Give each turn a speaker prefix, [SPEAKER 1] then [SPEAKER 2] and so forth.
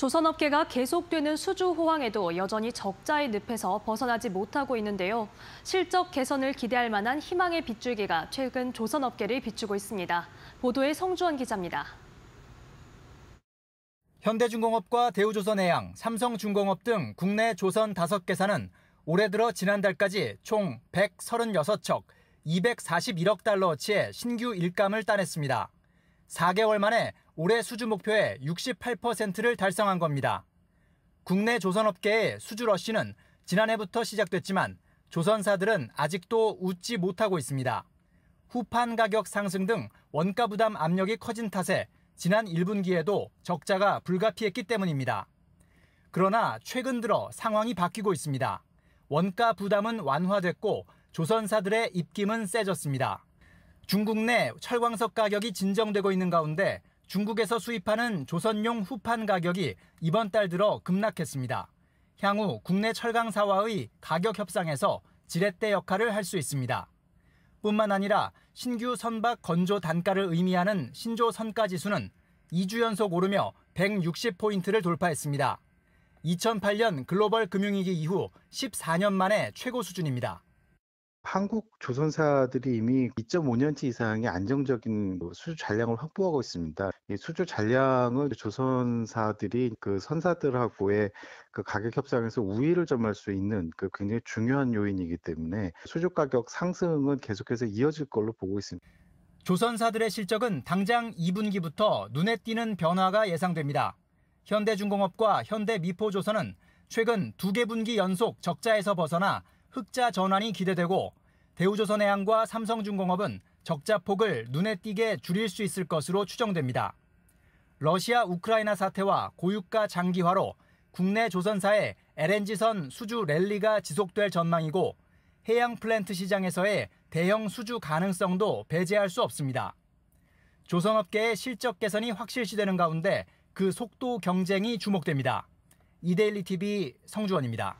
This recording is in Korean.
[SPEAKER 1] 조선업계가 계속되는 수주 호황에도 여전히 적자의 늪에서 벗어나지 못하고 있는데요. 실적 개선을 기대할 만한 희망의 빗줄기가 최근 조선업계를 비추고 있습니다. 보도에 성주원 기자입니다.
[SPEAKER 2] 현대중공업과 대우조선해양, 삼성중공업 등 국내 조선 다섯 개사는 올해 들어 지난달까지 총 136척, 241억 달러어치의 신규 일감을 따냈습니다. 4개월 만에 올해 수주 목표의 68%를 달성한 겁니다. 국내 조선업계의 수주 러시는 지난해부터 시작됐지만 조선사들은 아직도 웃지 못하고 있습니다. 후판 가격 상승 등 원가 부담 압력이 커진 탓에 지난 1분기에도 적자가 불가피했기 때문입니다. 그러나 최근 들어 상황이 바뀌고 있습니다. 원가 부담은 완화됐고 조선사들의 입김은 세졌습니다. 중국 내 철광석 가격이 진정되고 있는 가운데 중국에서 수입하는 조선용 후판 가격이 이번 달 들어 급락했습니다. 향후 국내 철강사와의 가격 협상에서 지렛대 역할을 할 수 있습니다. 뿐만 아니라 신규 선박 건조 단가를 의미하는 신조 선가 지수는 2주 연속 오르며 160포인트를 돌파했습니다. 2008년 글로벌 금융위기 이후 14년 만에 최고 수준입니다.
[SPEAKER 3] 한국 조선사들이 이미 2.5년치 이상의 안정적인 뭐 수주 잔량을 확보하고 있습니다. 이 수주 잔량을 조선사들이 그 선사들하고의 그 가격 협상에서 우위를 점할 수 있는 그 굉장히 중요한 요인이기 때문에 수주 가격 상승은 계속해서 이어질 걸로 보고 있습니다.
[SPEAKER 2] 조선사들의 실적은 당장 2분기부터 눈에 띄는 변화가 예상됩니다. 현대중공업과 현대미포조선은 최근 두 개 분기 연속 적자에서 벗어나 흑자 전환이 기대되고 대우조선해양과 삼성중공업은 적자폭을 눈에 띄게 줄일 수 있을 것으로 추정됩니다. 러시아 우크라이나 사태와 고유가 장기화로 국내 조선사의 LNG선 수주 랠리가 지속될 전망이고 해양 플랜트 시장에서의 대형 수주 가능성도 배제할 수 없습니다. 조선업계의 실적 개선이 확실시되는 가운데 그 속도 경쟁이 주목됩니다. 이데일리 TV 성주원입니다.